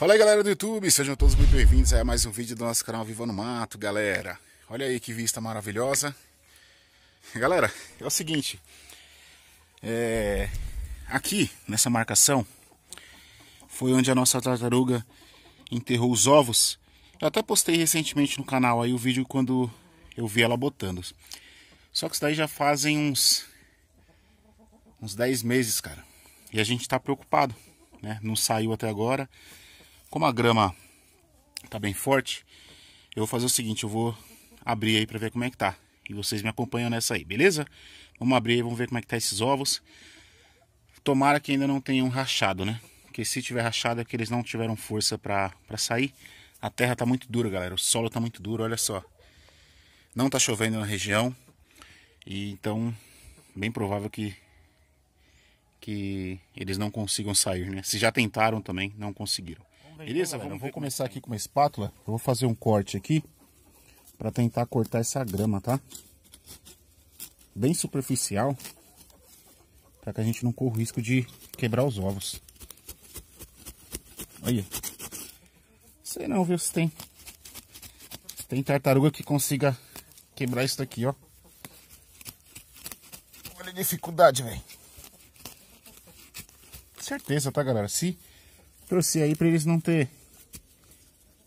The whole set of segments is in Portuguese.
Fala aí galera do YouTube, sejam todos muito bem-vindos a mais um vídeo do nosso canal Viva no Mato, galera. Olha aí que vista maravilhosa. Galera, é o seguinte, é... aqui nessa marcação foi onde a nossa tartaruga enterrou os ovos. Eu até postei recentemente no canal aí o vídeo quando eu vi ela botando. Só que isso daí já fazem uns, uns 10 meses, cara. E a gente tá preocupado, né? Não saiu até agora. Como a grama tá bem forte, eu vou fazer o seguinte, eu vou abrir aí para ver como é que tá. E vocês me acompanham nessa aí, beleza? Vamos abrir aí, vamos ver como é que tá esses ovos. Tomara que ainda não tenham rachado, né? Porque se tiver rachado é que eles não tiveram força para sair. A terra tá muito dura, galera. O solo tá muito duro, olha só. Não tá chovendo na região. E então, bem provável que que eles não consigam sair, né? Se já tentaram também, não conseguiram. Beleza, vamos vou é começar tá aqui com uma espátula. Eu vou fazer um corte aqui para tentar cortar essa grama, tá? Bem superficial, para que a gente não corra o risco de quebrar os ovos. Olha. Sei não, viu, se tem. Se tem tartaruga que consiga quebrar isso daqui, ó. Olha a dificuldade, velho. Certeza, tá, galera? Se Trouxe aí para eles não ter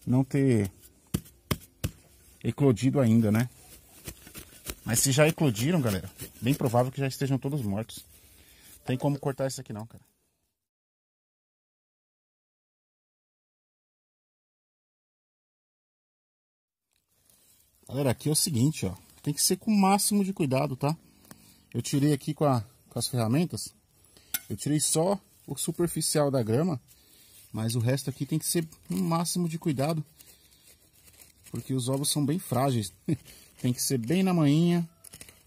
não ter eclodido ainda, né? Mas se já eclodiram, galera, bem provável que já estejam todos mortos. Tem como cortar isso aqui não, cara. Galera, aqui é o seguinte, ó. Tem que ser com o máximo de cuidado, tá? Eu tirei aqui com, a, com as ferramentas. Eu tirei só o superficial da grama mas o resto aqui tem que ser um máximo de cuidado, porque os ovos são bem frágeis. tem que ser bem na manhinha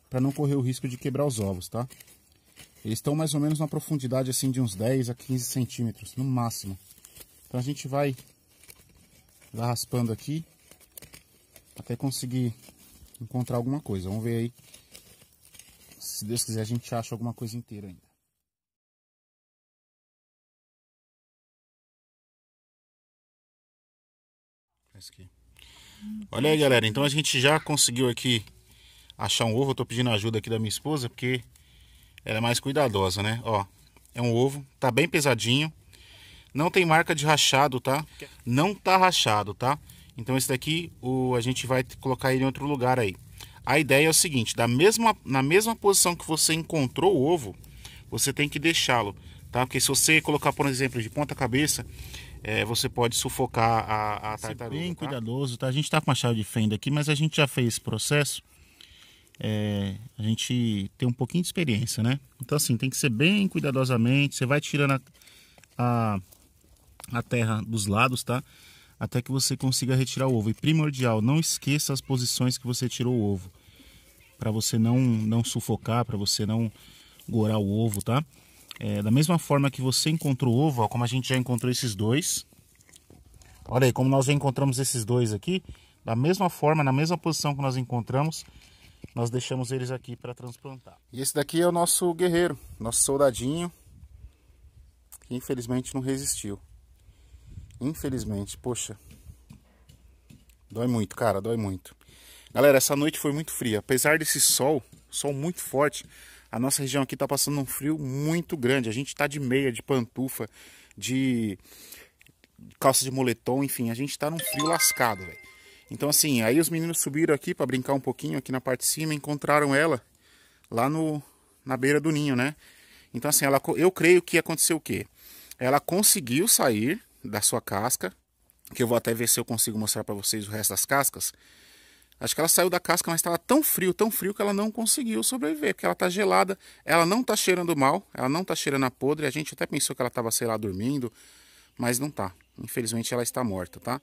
para não correr o risco de quebrar os ovos, tá? Eles estão mais ou menos na profundidade assim de uns 10 a 15 centímetros, no máximo. Então a gente vai raspando aqui até conseguir encontrar alguma coisa. Vamos ver aí. Se Deus quiser a gente acha alguma coisa inteira ainda. aqui. Olha aí, galera. Então a gente já conseguiu aqui achar um ovo. Eu tô pedindo ajuda aqui da minha esposa, porque ela é mais cuidadosa, né? Ó, é um ovo. Tá bem pesadinho. Não tem marca de rachado, tá? Não tá rachado, tá? Então esse daqui o, a gente vai colocar ele em outro lugar aí. A ideia é o seguinte, da mesma, na mesma posição que você encontrou o ovo, você tem que deixá-lo, tá? Porque se você colocar, por exemplo, de ponta cabeça, é, você pode sufocar a, a tartaruga. Ser bem tá? cuidadoso, tá? A gente está com chave de fenda aqui, mas a gente já fez esse processo. É, a gente tem um pouquinho de experiência, né? Então assim, tem que ser bem cuidadosamente. Você vai tirando a, a, a terra dos lados, tá? Até que você consiga retirar o ovo. E primordial, não esqueça as posições que você tirou o ovo, para você não não sufocar, para você não gorar o ovo, tá? É, da mesma forma que você encontrou o ovo, ó, como a gente já encontrou esses dois. Olha aí, como nós já encontramos esses dois aqui. Da mesma forma, na mesma posição que nós encontramos, nós deixamos eles aqui para transplantar. E esse daqui é o nosso guerreiro, nosso soldadinho, que infelizmente não resistiu. Infelizmente, poxa. Dói muito, cara, dói muito. Galera, essa noite foi muito fria. Apesar desse sol, sol muito forte, a nossa região aqui está passando um frio muito grande. A gente está de meia, de pantufa, de calça de moletom, enfim, a gente está num frio lascado, velho. Então assim, aí os meninos subiram aqui para brincar um pouquinho aqui na parte de cima, encontraram ela lá no na beira do ninho, né? Então assim, ela eu creio que aconteceu o quê? Ela conseguiu sair da sua casca, que eu vou até ver se eu consigo mostrar para vocês o resto das cascas. Acho que ela saiu da casca, mas estava tão frio, tão frio que ela não conseguiu sobreviver, porque ela está gelada, ela não está cheirando mal, ela não está cheirando a podre. A gente até pensou que ela estava, sei lá, dormindo, mas não tá. Infelizmente ela está morta, tá?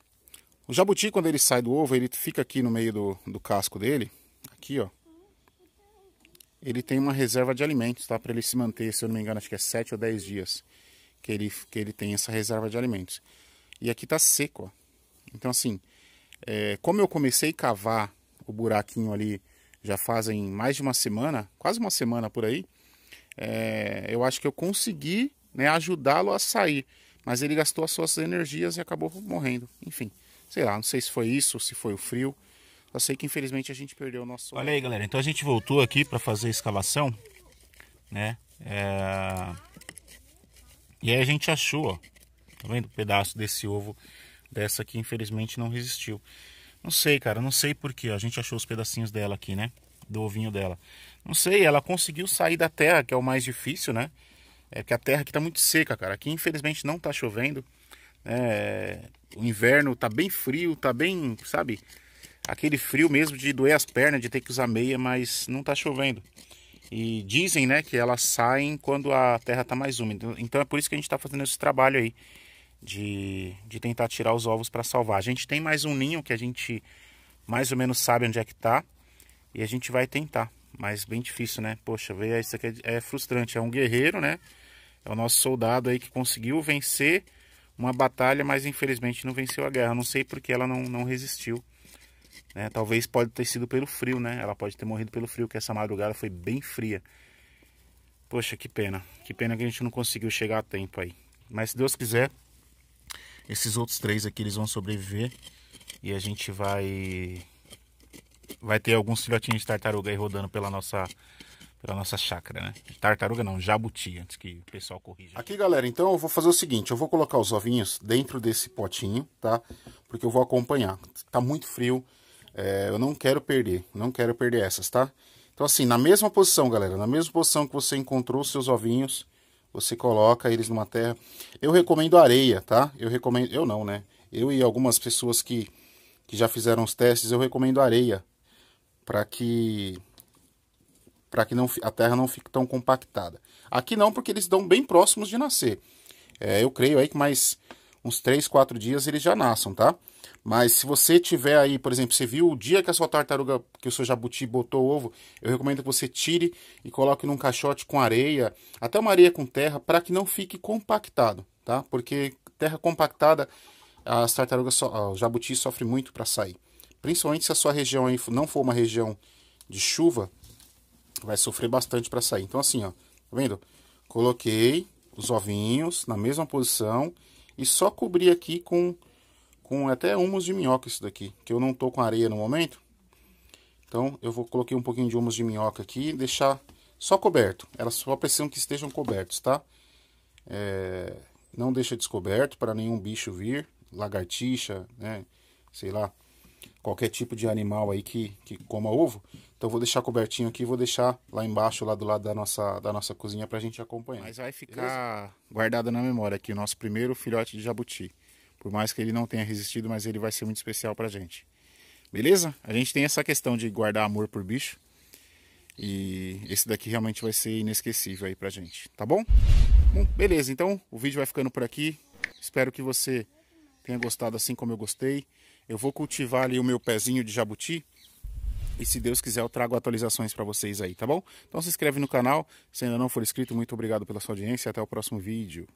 O jabuti, quando ele sai do ovo, ele fica aqui no meio do, do casco dele, aqui, ó. Ele tem uma reserva de alimentos, tá? Para ele se manter, se eu não me engano, acho que é 7 ou 10 dias que ele, que ele tem essa reserva de alimentos. E aqui tá seco, ó. Então, assim, é, como eu comecei a cavar o buraquinho ali já fazem mais de uma semana, quase uma semana por aí, é, eu acho que eu consegui né, ajudá-lo a sair. Mas ele gastou as suas energias e acabou morrendo. Enfim, sei lá, não sei se foi isso, se foi o frio. Só sei que infelizmente a gente perdeu o nosso. Olha aí, galera. Então a gente voltou aqui para fazer a escavação, né? É... E aí a gente achou, ó, tá vendo? o pedaço desse ovo Dessa aqui, infelizmente, não resistiu. Não sei, cara, não sei porquê. A gente achou os pedacinhos dela aqui, né? Do ovinho dela. Não sei, ela conseguiu sair da terra, que é o mais difícil, né? É que a terra aqui tá muito seca, cara. Aqui, infelizmente, não tá chovendo. É... O inverno tá bem frio, tá bem, sabe? Aquele frio mesmo de doer as pernas, de ter que usar meia, mas não tá chovendo. E dizem, né, que elas saem quando a terra tá mais úmida. Então é por isso que a gente tá fazendo esse trabalho aí de, de tentar tirar os ovos para salvar. A gente tem mais um ninho que a gente mais ou menos sabe onde é que está e a gente vai tentar, mas bem difícil, né? Poxa, veio isso aqui é, é frustrante. É um guerreiro, né? É o nosso soldado aí que conseguiu vencer uma batalha, mas infelizmente não venceu a guerra. Não sei porque ela não, não resistiu. Né? Talvez pode ter sido pelo frio, né? Ela pode ter morrido pelo frio, que essa madrugada foi bem fria. Poxa, que pena. Que pena que a gente não conseguiu chegar a tempo aí. Mas se Deus quiser, esses outros três aqui eles vão sobreviver e a gente vai vai ter alguns filhotinhos de tartaruga aí rodando pela nossa pela nossa chácara, né? Tartaruga não, jabuti, antes que o pessoal corrija. Aqui, galera, então eu vou fazer o seguinte, eu vou colocar os ovinhos dentro desse potinho, tá? Porque eu vou acompanhar. Tá muito frio, é, eu não quero perder, não quero perder essas, tá? Então assim, na mesma posição, galera, na mesma posição que você encontrou os seus ovinhos, você coloca eles numa terra. Eu recomendo areia, tá? Eu recomendo. Eu não, né? Eu e algumas pessoas que, que já fizeram os testes, eu recomendo areia. Para que. Para que não, a terra não fique tão compactada. Aqui não, porque eles dão bem próximos de nascer. É, eu creio aí que mais uns 3, 4 dias eles já nasçam, tá? Mas se você tiver aí, por exemplo, você viu o dia que a sua tartaruga, que o seu jabuti botou o ovo, eu recomendo que você tire e coloque num caixote com areia, até uma areia com terra, para que não fique compactado, tá? Porque terra compactada, as tartarugas, so, ah, o jabuti sofre muito para sair. Principalmente se a sua região aí não for uma região de chuva, vai sofrer bastante para sair. Então assim, ó, tá vendo? Coloquei os ovinhos na mesma posição e só cobri aqui com com até humus de minhoca isso daqui, que eu não tô com areia no momento. Então eu vou coloquei um pouquinho de humus de minhoca aqui e deixar só coberto. Elas só precisam que estejam cobertos, tá? É, não deixa descoberto para nenhum bicho vir, lagartixa, né? Sei lá, qualquer tipo de animal aí que, que coma ovo. Então vou deixar cobertinho aqui, vou deixar lá embaixo, lá do lado da nossa, da nossa cozinha para a gente acompanhar. Mas vai ficar beleza? guardado na memória aqui o nosso primeiro filhote de jabuti. Por mais que ele não tenha resistido, mas ele vai ser muito especial para a gente. Beleza? A gente tem essa questão de guardar amor por bicho. E esse daqui realmente vai ser inesquecível aí pra gente, tá bom? Bom, beleza, então o vídeo vai ficando por aqui. Espero que você tenha gostado assim como eu gostei. Eu vou cultivar ali o meu pezinho de jabuti. E se Deus quiser eu trago atualizações para vocês aí, tá bom? Então se inscreve no canal, se ainda não for inscrito, muito obrigado pela sua audiência até o próximo vídeo.